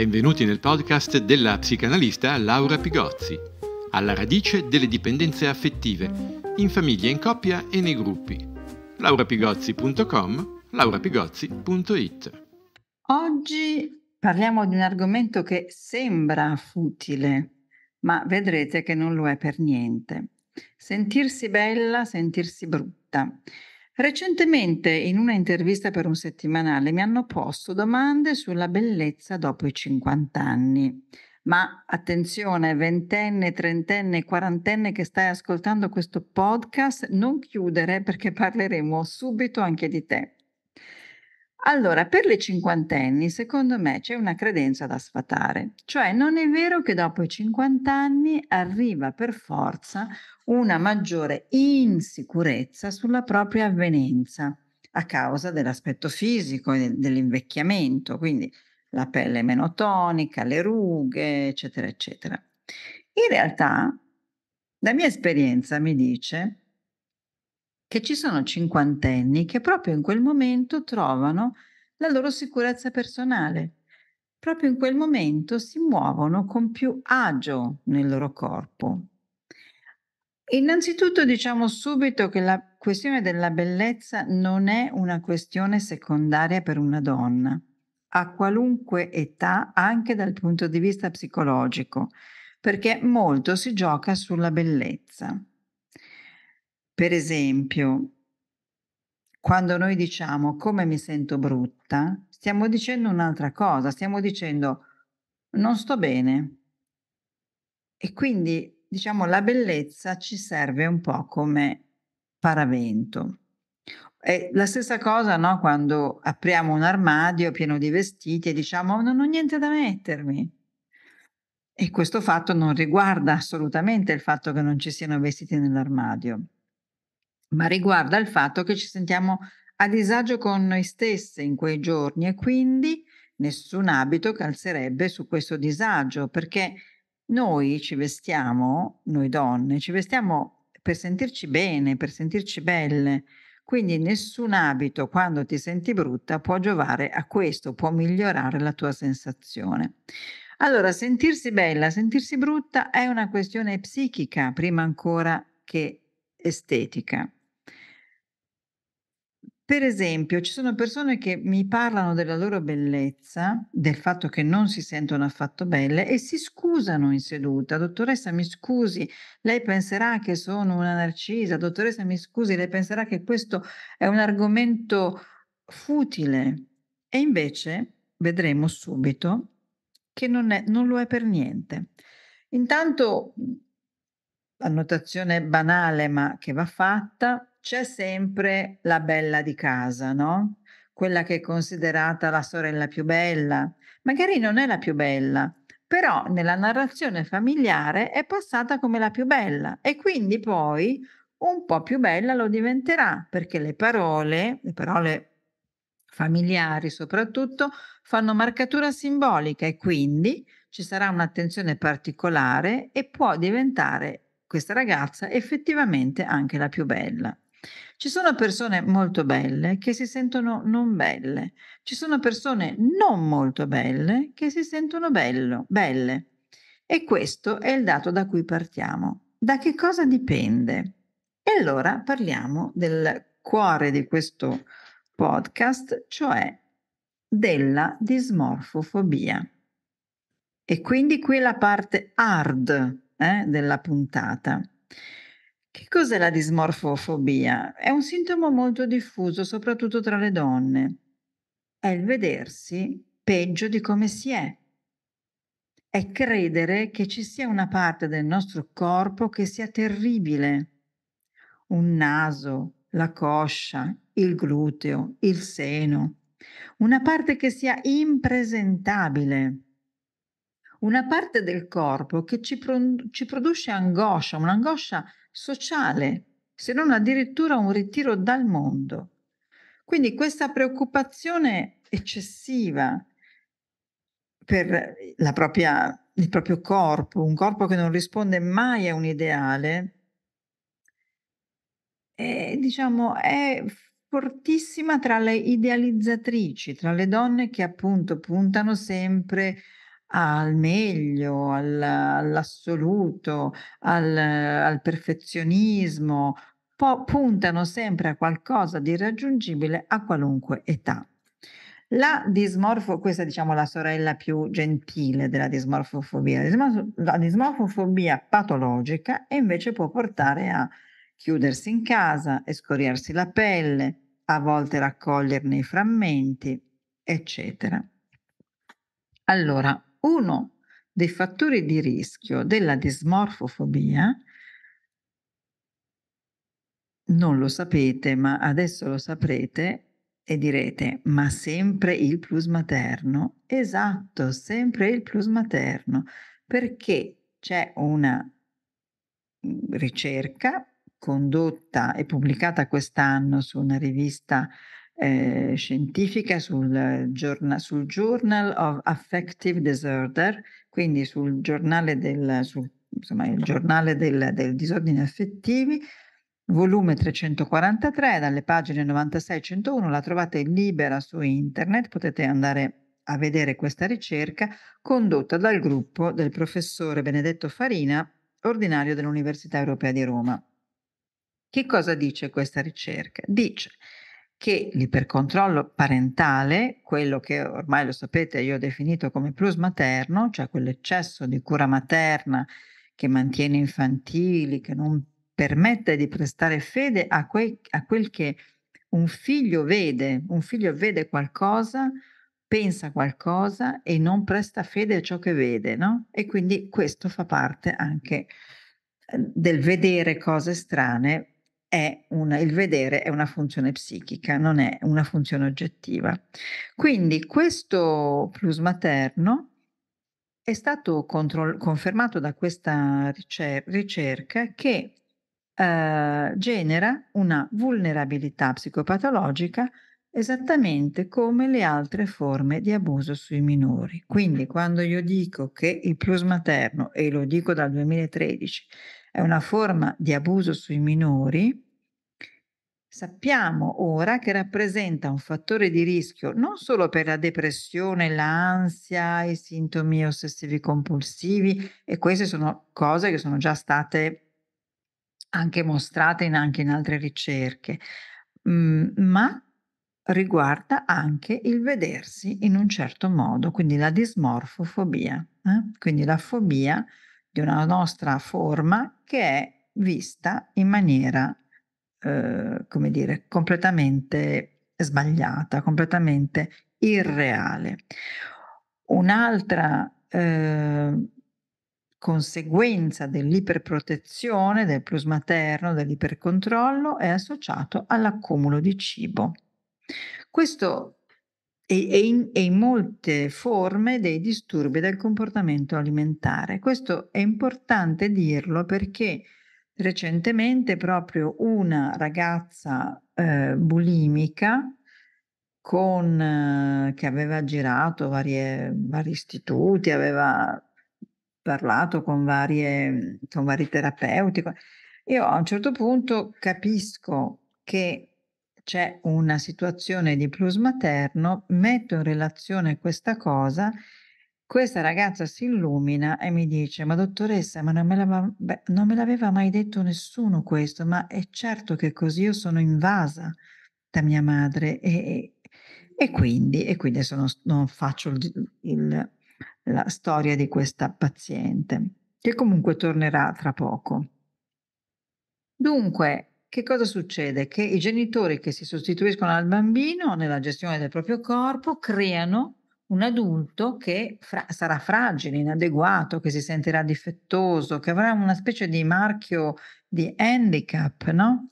Benvenuti nel podcast della psicanalista Laura Pigozzi, alla radice delle dipendenze affettive, in famiglia, in coppia e nei gruppi. laurapigozzi.com, laurapigozzi.it Oggi parliamo di un argomento che sembra futile, ma vedrete che non lo è per niente. Sentirsi bella, sentirsi brutta. Recentemente, in una intervista per un settimanale, mi hanno posto domande sulla bellezza dopo i 50 anni. Ma attenzione, ventenne, trentenne, quarantenne che stai ascoltando questo podcast, non chiudere perché parleremo subito anche di te. Allora, per le cinquantenni, secondo me c'è una credenza da sfatare, cioè non è vero che dopo i 50 anni arriva per forza una maggiore insicurezza sulla propria avvenenza a causa dell'aspetto fisico e dell'invecchiamento, quindi la pelle meno tonica, le rughe, eccetera, eccetera. In realtà, la mia esperienza mi dice che ci sono cinquantenni che proprio in quel momento trovano la loro sicurezza personale. Proprio in quel momento si muovono con più agio nel loro corpo. Innanzitutto diciamo subito che la questione della bellezza non è una questione secondaria per una donna, a qualunque età, anche dal punto di vista psicologico, perché molto si gioca sulla bellezza. Per esempio, quando noi diciamo come mi sento brutta, stiamo dicendo un'altra cosa, stiamo dicendo non sto bene. E quindi, diciamo, la bellezza ci serve un po' come paravento. È la stessa cosa no? quando apriamo un armadio pieno di vestiti e diciamo non ho niente da mettermi. E questo fatto non riguarda assolutamente il fatto che non ci siano vestiti nell'armadio ma riguarda il fatto che ci sentiamo a disagio con noi stesse in quei giorni e quindi nessun abito calzerebbe su questo disagio perché noi ci vestiamo, noi donne, ci vestiamo per sentirci bene, per sentirci belle. Quindi nessun abito quando ti senti brutta può giovare a questo, può migliorare la tua sensazione. Allora, sentirsi bella, sentirsi brutta è una questione psichica prima ancora che estetica. Per esempio, ci sono persone che mi parlano della loro bellezza, del fatto che non si sentono affatto belle e si scusano in seduta. Dottoressa, mi scusi, lei penserà che sono una narcisa. Dottoressa, mi scusi, lei penserà che questo è un argomento futile. E invece vedremo subito che non, è, non lo è per niente. Intanto, annotazione banale ma che va fatta, c'è sempre la bella di casa, no? Quella che è considerata la sorella più bella. Magari non è la più bella, però nella narrazione familiare è passata come la più bella e quindi poi un po' più bella lo diventerà perché le parole, le parole familiari soprattutto, fanno marcatura simbolica e quindi ci sarà un'attenzione particolare e può diventare questa ragazza effettivamente anche la più bella. Ci sono persone molto belle che si sentono non belle, ci sono persone non molto belle che si sentono bello, belle. E questo è il dato da cui partiamo. Da che cosa dipende? E allora parliamo del cuore di questo podcast, cioè della dismorfofobia. E quindi qui la parte hard eh, della puntata. Che cos'è la dismorfofobia? È un sintomo molto diffuso, soprattutto tra le donne. È il vedersi peggio di come si è. È credere che ci sia una parte del nostro corpo che sia terribile. Un naso, la coscia, il gluteo, il seno. Una parte che sia impresentabile una parte del corpo che ci, pro- ci produce angoscia, un'angoscia sociale, se non addirittura un ritiro dal mondo. Quindi questa preoccupazione eccessiva per propria, il proprio corpo, un corpo che non risponde mai a un ideale, è, diciamo, è fortissima tra le idealizzatrici, tra le donne che appunto puntano sempre al meglio, al, all'assoluto, al, al perfezionismo, po- puntano sempre a qualcosa di irraggiungibile a qualunque età. La dismorfo, questa è diciamo la sorella più gentile della dismorfofobia. La dismorfofobia patologica invece può portare a chiudersi in casa, escoriarsi la pelle, a volte raccoglierne i frammenti, eccetera. Allora, uno dei fattori di rischio della dismorfofobia, non lo sapete, ma adesso lo saprete e direte, ma sempre il plus materno? Esatto, sempre il plus materno, perché c'è una mhmm, ricerca condotta e pubblicata quest'anno su una rivista eh, scientifica sul, giorna, sul, Journal of Affective Disorder, quindi sul giornale del, sul, insomma, il giornale del, del disordine affettivi, volume 343, dalle pagine 96-101, la trovate libera su internet, potete andare a vedere questa ricerca condotta dal gruppo del professore Benedetto Farina, ordinario dell'Università Europea di Roma. Che cosa dice questa ricerca? Dice che l'ipercontrollo parentale, quello che ormai lo sapete io ho definito come plus materno, cioè quell'eccesso di cura materna che mantiene infantili, che non permette di prestare fede a, quei, a quel che un figlio vede, un figlio vede qualcosa, pensa qualcosa e non presta fede a ciò che vede, no? E quindi questo fa parte anche eh, del vedere cose strane una, il vedere è una funzione psichica, non è una funzione oggettiva. Quindi questo plus materno è stato control- confermato da questa ricer- ricerca che eh, genera una vulnerabilità psicopatologica esattamente come le altre forme di abuso sui minori. Quindi quando io dico che il plus materno, e lo dico dal 2013, è una forma di abuso sui minori, sappiamo ora che rappresenta un fattore di rischio non solo per la depressione, l'ansia, i sintomi ossessivi compulsivi e queste sono cose che sono già state anche mostrate in, anche in altre ricerche, mm, ma riguarda anche il vedersi in un certo modo, quindi la dismorfofobia, eh? quindi la fobia di una nostra forma che è vista in maniera, eh, come dire, completamente sbagliata, completamente irreale. Un'altra eh, conseguenza dell'iperprotezione, del plus materno, dell'ipercontrollo è associato all'accumulo di cibo. Questo e, in, e in molte forme dei disturbi del comportamento alimentare. Questo è importante dirlo perché recentemente proprio una ragazza eh, bulimica con, eh, che aveva girato varie, vari istituti, aveva parlato con, varie, con vari terapeuti. Io a un certo punto capisco che c'è una situazione di plus materno, metto in relazione questa cosa, questa ragazza si illumina e mi dice, ma dottoressa, ma non me, l'aveva, beh, non me l'aveva mai detto nessuno questo, ma è certo che così io sono invasa da mia madre e, e quindi, e quindi adesso non, non faccio il, il, la storia di questa paziente, che comunque tornerà tra poco. Dunque, che cosa succede? Che i genitori che si sostituiscono al bambino nella gestione del proprio corpo creano un adulto che fra- sarà fragile, inadeguato, che si sentirà difettoso, che avrà una specie di marchio di handicap, no?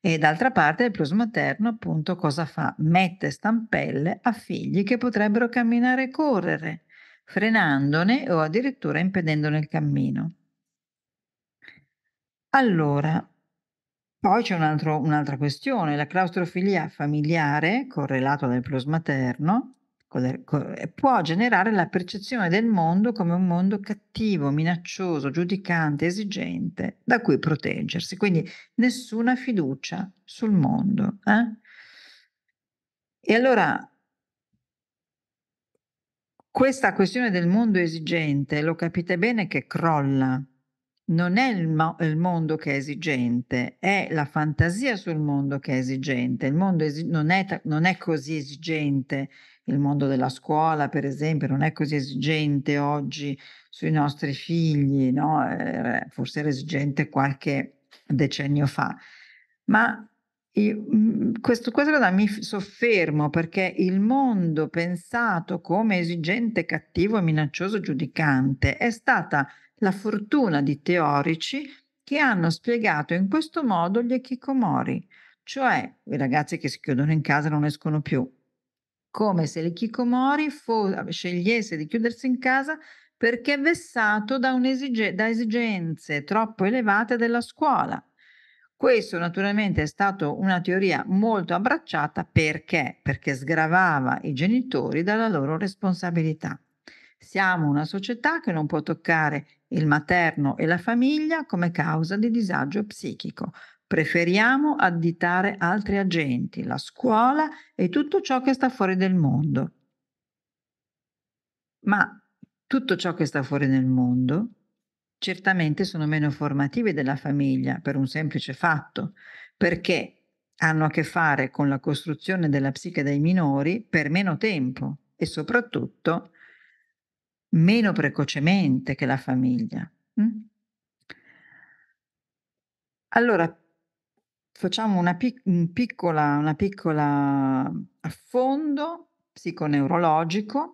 E d'altra parte il plus materno appunto cosa fa? Mette stampelle a figli che potrebbero camminare e correre, frenandone o addirittura impedendone il cammino. Allora, poi c'è un altro, un'altra questione, la claustrofilia familiare correlata al plus materno eh, può generare la percezione del mondo come un mondo cattivo, minaccioso, giudicante, esigente, da cui proteggersi. Quindi nessuna fiducia sul mondo. Eh? E allora questa questione del mondo esigente lo capite bene che crolla non è il, mo- il, mondo che è esigente, è la fantasia sul mondo che è esigente. Il mondo esi- non, è ta- non, è così esigente, il mondo della scuola per esempio non è così esigente oggi sui nostri figli, no? eh, eh forse era esigente qualche decennio fa. Ma io, mm, questo, questo cosa mi soffermo perché il mondo pensato come esigente, cattivo minaccioso giudicante è stata la fortuna di teorici che hanno spiegato in questo modo gli hikikomori, cioè i ragazzi che si chiudono in casa e non escono più, come se l'hikikomori scegliesse di chiudersi in casa perché vessato da, esige- da esigenze troppo elevate della scuola. Questo naturalmente è stato una teoria molto abbracciata perché? Perché sgravava i genitori dalla loro responsabilità. Siamo una società che non può toccare il materno e la famiglia come causa di disagio psichico. Preferiamo additare altri agenti, la scuola e tutto ciò che sta fuori del mondo. Ma tutto ciò che sta fuori nel mondo certamente sono meno formative della famiglia per un semplice fatto, perché hanno a che fare con la costruzione della psiche dei minori per meno tempo e soprattutto meno precocemente che la famiglia. Mm? Allora, facciamo una, pic- un piccola, una piccola affondo psiconeurologico.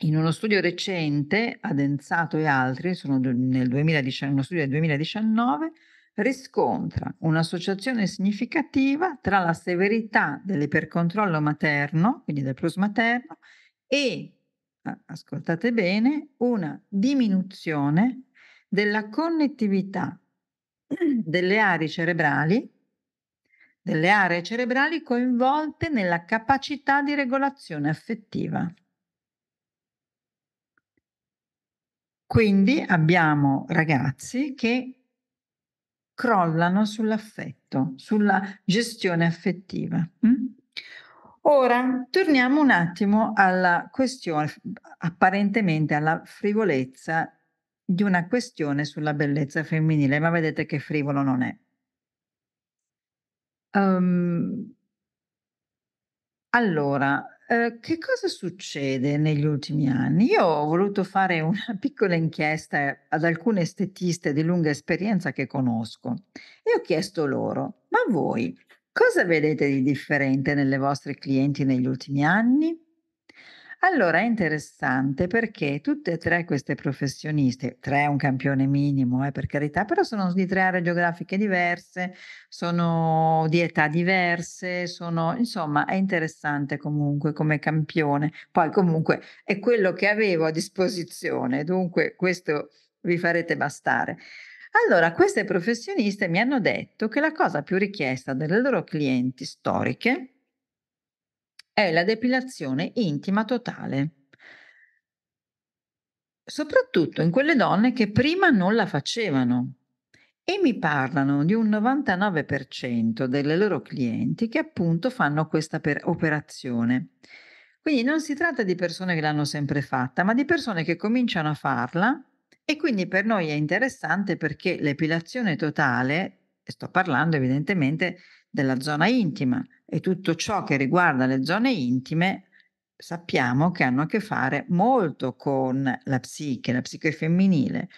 In uno studio recente, Adenzato e altri, sono nel 2019, uno studio del 2019, riscontra un'associazione significativa tra la severità dell'ipercontrollo materno, quindi del plus materno, e ascoltate bene, una diminuzione della connettività delle aree cerebrali, delle aree cerebrali coinvolte nella capacità di regolazione affettiva. Quindi abbiamo ragazzi che crollano sull'affetto, sulla gestione affettiva. Mm? Ora torniamo un attimo alla questione, apparentemente alla frivolezza di una questione sulla bellezza femminile, ma vedete che frivolo non è. Um, allora, eh, che cosa succede negli ultimi anni? Io ho voluto fare una piccola inchiesta ad alcune estetiste di lunga esperienza che conosco e ho chiesto loro, ma voi Cosa vedete di differente nelle vostre clienti negli ultimi anni? Allora è interessante perché tutte e tre queste professioniste, tre è un campione minimo eh, per carità, però sono di tre aree geografiche diverse, sono di età diverse, sono, insomma è interessante comunque come campione. Poi comunque è quello che avevo a disposizione, dunque questo vi farete bastare. Allora, queste professioniste mi hanno detto che la cosa più richiesta dalle loro clienti storiche è la depilazione intima totale, soprattutto in quelle donne che prima non la facevano. E mi parlano di un 99% delle loro clienti che appunto fanno questa per- operazione. Quindi non si tratta di persone che l'hanno sempre fatta, ma di persone che cominciano a farla e quindi per noi è interessante perché l'epilazione totale, sto parlando evidentemente della zona intima e tutto ciò che riguarda le zone intime, sappiamo che hanno a che fare molto con la psiche, la psiche femminile.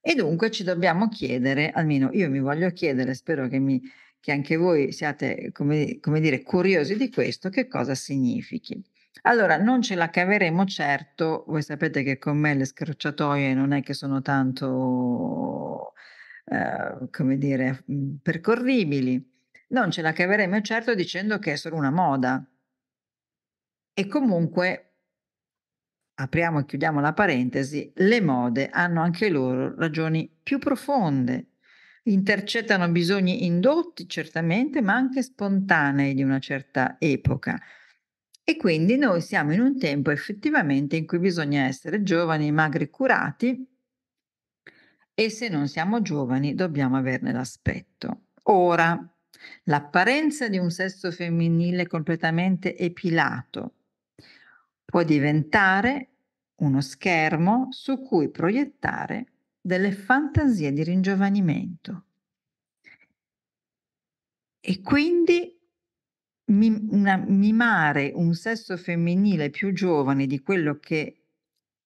E dunque ci dobbiamo chiedere, almeno io mi voglio chiedere, spero che, mi, che anche voi siate, come, come dire, curiosi di questo, che cosa significhi. Allora, non ce la caveremo certo, voi sapete che con me le scorciatoie non è che sono tanto, eh, come dire, mm, percorribili. Non ce la caveremo certo dicendo che è solo una moda. E comunque, apriamo e chiudiamo la parentesi, le mode hanno anche loro ragioni più profonde, intercettano bisogni indotti certamente, ma anche spontanei di una certa epoca. E quindi noi siamo in un tempo effettivamente in cui bisogna essere giovani, magri, curati e se non siamo giovani dobbiamo averne l'aspetto. Ora, l'apparenza di un sesso femminile completamente epilato può diventare uno schermo su cui proiettare delle fantasie di ringiovanimento. E quindi mimare un sesso femminile più giovane di quello che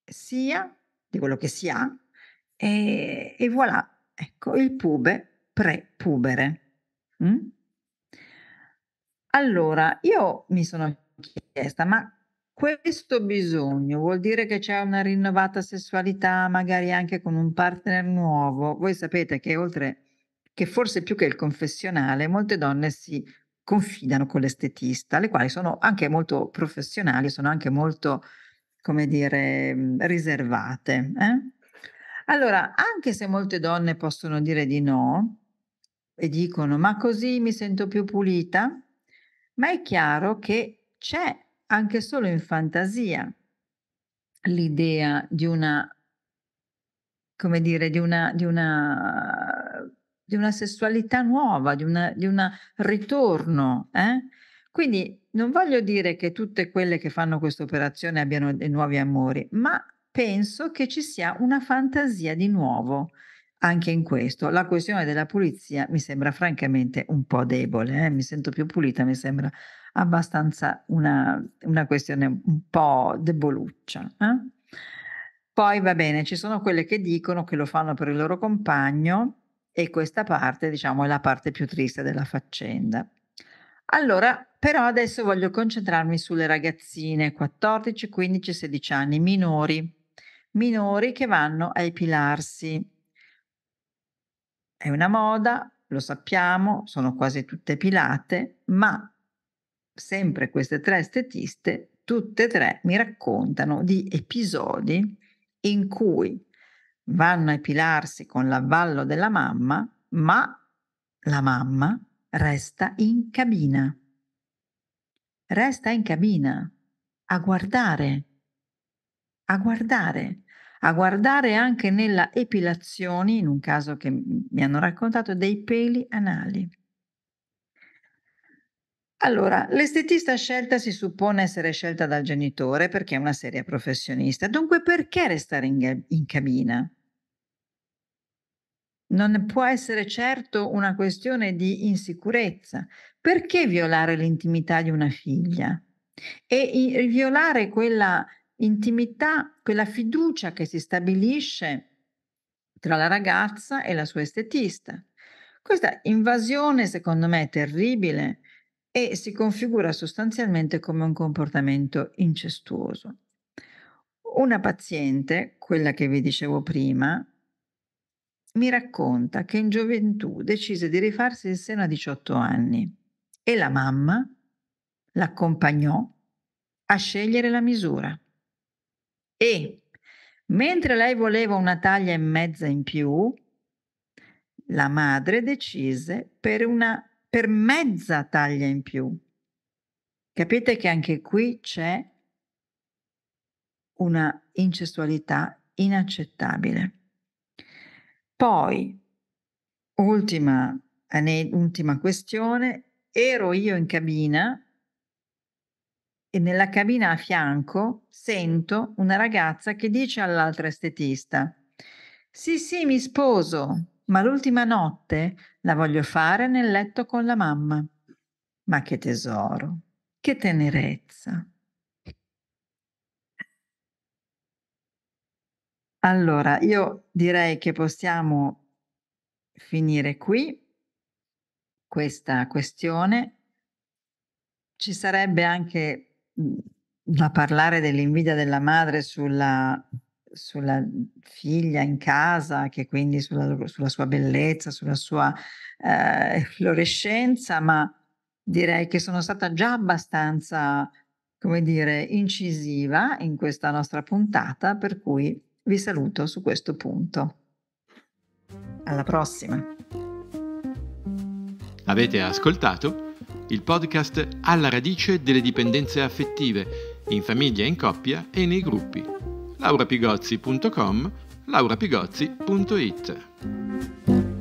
sia, di quello che si ha, e, e voilà, ecco il pube prepubere. Mm? Allora, io mi sono chiesta, ma questo bisogno vuol dire che c'è una rinnovata sessualità, magari anche con un partner nuovo? Voi sapete che oltre che forse più che il confessionale, molte donne si confidano con l'estetista, le quali sono anche molto professionali, sono anche molto, come dire, mhmm, riservate. Eh? Allora, anche se molte donne possono dire di no e dicono ma così mi sento più pulita, ma è chiaro che c'è anche solo in fantasia l'idea di una, come dire, di una, di una di una sessualità nuova, di, una, di un ritorno. Eh? Quindi non voglio dire che tutte quelle che fanno questa operazione abbiano dei nuovi amori, ma penso che ci sia una fantasia di nuovo anche in questo. La questione della pulizia mi sembra francamente un po' debole, eh? mi sento più pulita, mi sembra abbastanza una, una questione un po' deboluccia. Eh? Poi va bene, ci sono quelle che dicono che lo fanno per il loro compagno, e questa parte, diciamo, è la parte più triste della faccenda. Allora, però adesso voglio concentrarmi sulle ragazzine 14, 15, 16 anni, minori, minori che vanno a epilarsi. È una moda, lo sappiamo, sono quasi tutte epilate, ma sempre queste tre estetiste, tutte e tre mi raccontano di episodi in cui vanno a epilarsi con l'avvallo della mamma, ma la mamma resta in cabina. Resta in cabina a guardare, a guardare, a guardare anche nella epilazione, in un caso che mi hanno raccontato, dei peli anali. Allora, l'estetista scelta si suppone essere scelta dal genitore perché è una seria professionista, dunque perché restare in, in cabina? non può essere certo una questione di insicurezza. Perché violare l'intimità di una figlia? E violare quella intimità, quella fiducia che si stabilisce tra la ragazza e la sua estetista. Questa invasione, secondo me, è terribile e si configura sostanzialmente come un comportamento incestuoso. Una paziente, quella che vi dicevo prima, mi racconta che in gioventù decise di rifarsi il seno a 18 anni e la mamma l'accompagnò a scegliere la misura. E mentre lei voleva una taglia e mezza in più, la madre decise per, una, per mezza taglia in più. Capite che anche qui c'è una incestualità inaccettabile. Poi, ultima, ultima questione, ero io in cabina e nella cabina a fianco sento una ragazza che dice all'altra estetista, sì sì mi sposo, ma l'ultima notte la voglio fare nel letto con la mamma. Ma che tesoro, che tenerezza. Allora, io direi che possiamo finire qui questa questione. Ci sarebbe anche mhmm, da parlare dell'invidia della madre sulla, sulla figlia in casa, che quindi sulla, sulla sua bellezza, sulla sua eh, fluorescenza, ma direi che sono stata già abbastanza, come dire, incisiva in questa nostra puntata, per cui vi saluto su questo punto. Alla prossima. Avete ascoltato il podcast Alla radice delle dipendenze affettive, in famiglia, in coppia e nei gruppi. laurapigozzi.com, laurapigozzi.it.